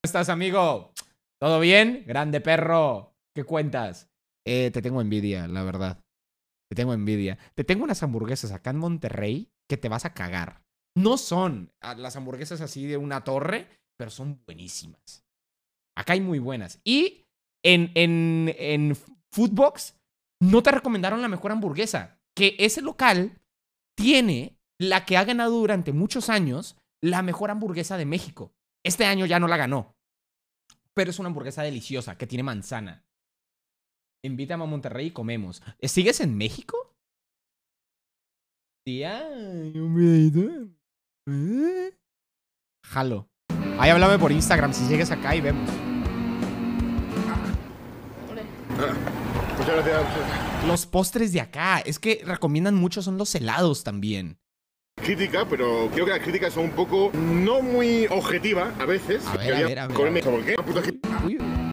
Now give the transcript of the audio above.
¿Cómo estás, amigo? ¿Todo bien? Grande perro. ¿Qué cuentas? Eh, te tengo envidia, la verdad. Te tengo envidia. Te tengo unas hamburguesas acá en Monterrey que te vas a cagar. No son ah, las hamburguesas así de una torre, pero son buenísimas. Acá hay muy buenas. Y en, en, en Foodbox no te recomendaron la mejor hamburguesa, que ese local tiene la que ha ganado durante muchos años la mejor hamburguesa de México. Este año ya no la ganó. Pero es una hamburguesa deliciosa que tiene manzana. Invítame a Monterrey y comemos. ¿Sigues en México? Tía, un videito. Jalo. Ahí háblame por Instagram si llegues acá y vemos. Los postres de acá, es que recomiendan mucho son los helados también crítica, pero creo que las críticas son un poco no muy objetivas a veces.